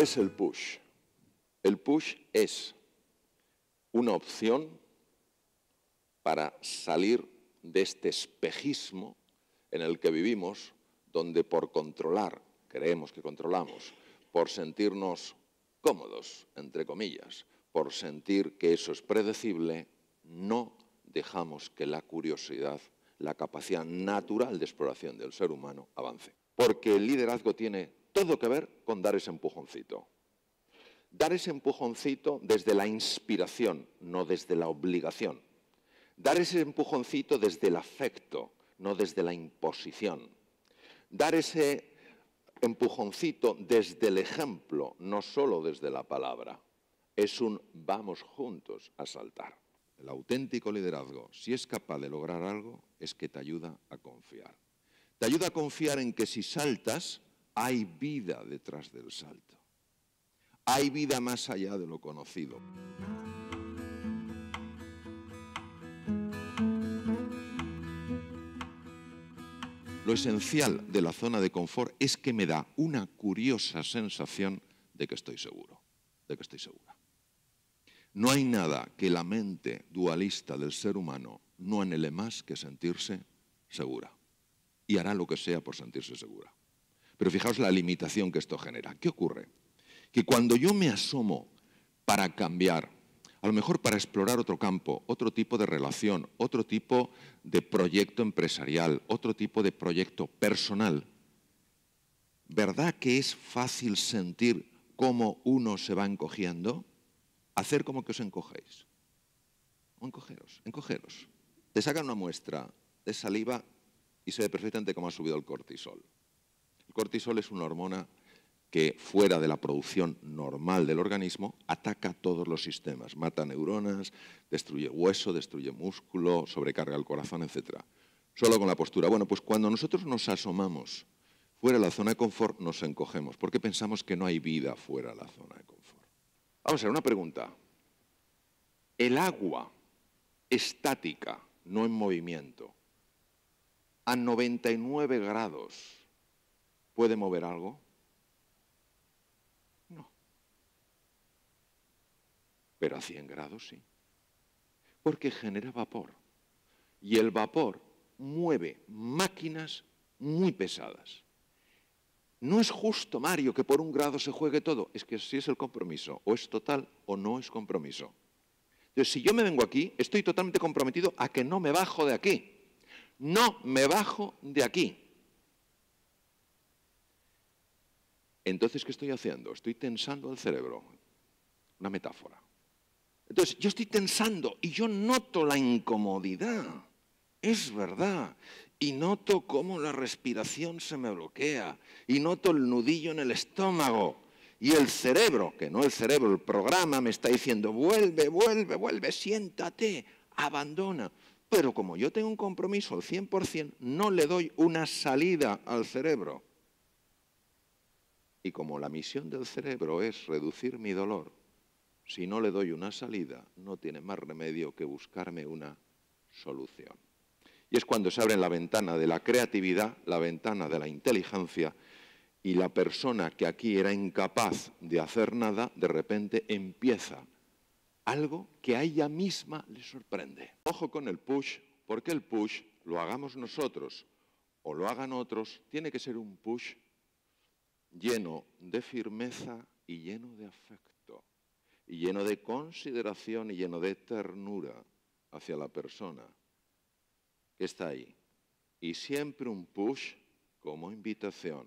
es el push? El push es una opción para salir de este espejismo en el que vivimos, donde por controlar, creemos que controlamos, por sentirnos cómodos, entre comillas, por sentir que eso es predecible, no dejamos que la curiosidad, la capacidad natural de exploración del ser humano avance. Porque el liderazgo tiene todo que ver con dar ese empujoncito. Dar ese empujoncito desde la inspiración, no desde la obligación. Dar ese empujoncito desde el afecto, no desde la imposición. Dar ese empujoncito desde el ejemplo, no solo desde la palabra. Es un vamos juntos a saltar. El auténtico liderazgo, si es capaz de lograr algo, es que te ayuda a confiar. Te ayuda a confiar en que si saltas, hay vida detrás del salto. Hay vida más allá de lo conocido. Lo esencial de la zona de confort es que me da una curiosa sensación de que estoy seguro, de que estoy segura. No hay nada que la mente dualista del ser humano no anhele más que sentirse segura. Y hará lo que sea por sentirse segura. Pero fijaos la limitación que esto genera. ¿Qué ocurre? Que cuando yo me asomo para cambiar, a lo mejor para explorar otro campo, otro tipo de relación, otro tipo de proyecto empresarial, otro tipo de proyecto personal, ¿verdad que es fácil sentir cómo uno se va encogiendo? Hacer como que os encogéis. encogeros, encogeros. Te sacan una muestra de saliva y se ve perfectamente cómo ha subido el cortisol. El cortisol es una hormona que fuera de la producción normal del organismo ataca todos los sistemas, mata neuronas, destruye hueso, destruye músculo, sobrecarga el corazón, etc. Solo con la postura. Bueno, pues cuando nosotros nos asomamos fuera de la zona de confort, nos encogemos, ¿Por qué pensamos que no hay vida fuera de la zona de confort. Vamos a hacer una pregunta. El agua estática, no en movimiento, a 99 grados, puede mover algo? No. Pero a 100 grados sí. Porque genera vapor. Y el vapor mueve máquinas muy pesadas. No es justo, Mario, que por un grado se juegue todo. Es que si es el compromiso, o es total o no es compromiso. Entonces, si yo me vengo aquí, estoy totalmente comprometido a que no me bajo de aquí. No me bajo de aquí. Entonces, ¿qué estoy haciendo? Estoy tensando el cerebro. Una metáfora. Entonces, yo estoy tensando y yo noto la incomodidad. Es verdad. Y noto cómo la respiración se me bloquea. Y noto el nudillo en el estómago. Y el cerebro, que no el cerebro, el programa me está diciendo, vuelve, vuelve, vuelve, siéntate, abandona. Pero como yo tengo un compromiso al 100%, no le doy una salida al cerebro. Y como la misión del cerebro es reducir mi dolor, si no le doy una salida, no tiene más remedio que buscarme una solución. Y es cuando se abre la ventana de la creatividad, la ventana de la inteligencia, y la persona que aquí era incapaz de hacer nada, de repente empieza algo que a ella misma le sorprende. Ojo con el push, porque el push, lo hagamos nosotros o lo hagan otros, tiene que ser un push lleno de firmeza y lleno de afecto, y lleno de consideración y lleno de ternura hacia la persona que está ahí. Y siempre un push como invitación,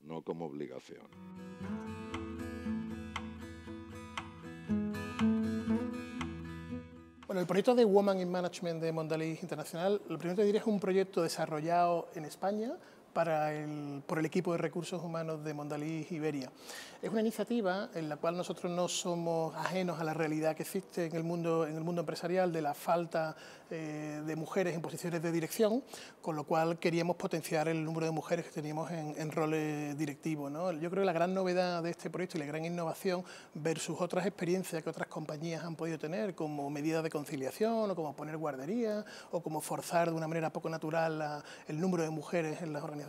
no como obligación. Bueno, el proyecto de Woman in Management de Mondalí Internacional, lo primero que diría es un proyecto desarrollado en España para el, por el equipo de recursos humanos de Mondalí Iberia. Es una iniciativa en la cual nosotros no somos ajenos a la realidad que existe en el mundo, en el mundo empresarial de la falta eh, de mujeres en posiciones de dirección, con lo cual queríamos potenciar el número de mujeres que teníamos en, roles directivos. ¿no? Yo creo que la gran novedad de este proyecto y la gran innovación versus otras experiencias que otras compañías han podido tener, como medidas de conciliación o como poner guardería o como forzar de una manera poco natural el número de mujeres en las organizaciones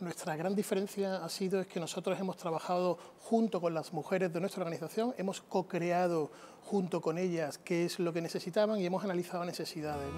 nuestra gran diferencia ha sido es que nosotros hemos trabajado junto con las mujeres de nuestra organización, hemos co-creado junto con ellas qué es lo que necesitaban y hemos analizado necesidades.